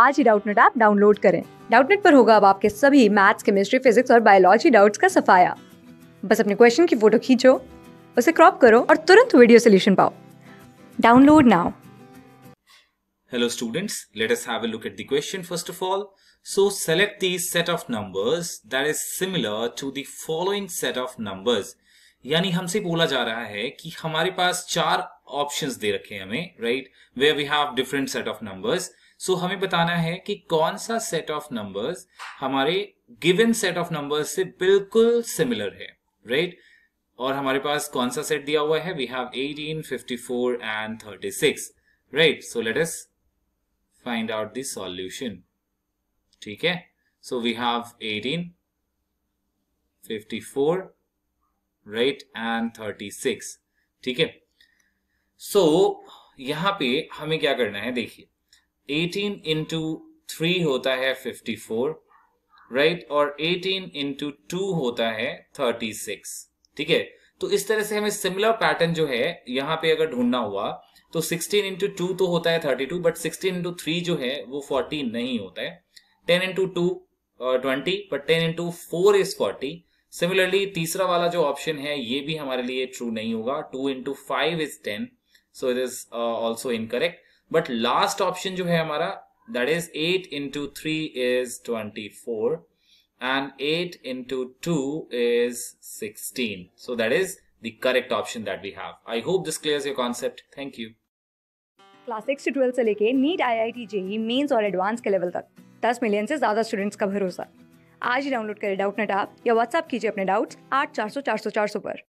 आज ही Doubtnet app download करें डाउटनेट पर होगा अब आपके सभी मैथ्स केमिस्ट्री फिजिक्स और बायोलॉजी डाउट्स का सफाया बस अपने क्वेश्चन की फोटो खींचो उसे क्रॉप करो और तुरंत वीडियो सोल्यूशन पाओ download now Hello students, let us have a look at the question first of all. So select the set of numbers that is similar to the following set of numbers. यानी हमसे बोला जा रहा है कि हमारे पास चार ऑप्शंस दे रखे हैं हमें right way we have different set of numbers so so, हमें बताना है कि कौन सा सेट ऑफ नंबर्स हमारे गिवन सेट ऑफ नंबर्स से बिल्कुल सिमिलर है राइट right? और हमारे पास कौन सा सेट दिया हुआ है we have 18, 54 and 36 right so let us find out the solution ठीक है so we have 18, 54 right and 36 ठीक है सो so, यहां पे हमें क्या करना है देखिए एटीन इंटू थ्री होता है फिफ्टी फोर राइट और एटीन इंटू टू होता है थर्टी सिक्स ठीक है तो इस तरह से हमें सिमिलर पैटर्न जो है यहां पे अगर ढूंढना हुआ तो 16 इंटू टू तो होता है 32 बट 16 इंटू थ्री जो है वो 40 नहीं होता है 10 into two twenty but 10 into four is forty similarly तीसरा वाला जो ऑप्शन है ये भी हमारे लिए ट्रू नहीं होगा two into five is ten so it is also incorrect but last option जो है हमारा that is eight into three is twenty four and eight into two is sixteen so that is the correct option that we have I hope this clear your concept thank you class six से twelfth से लेके NEET I I T JEE mains और advance के level तक दस million से ज्यादा students का भरोसा आज ही डाउनलोड करें डाउट नेट आप या व्हाट्सअप कीजिए अपने डाउट्स आठ चार सौ चार सौ चार सौ पर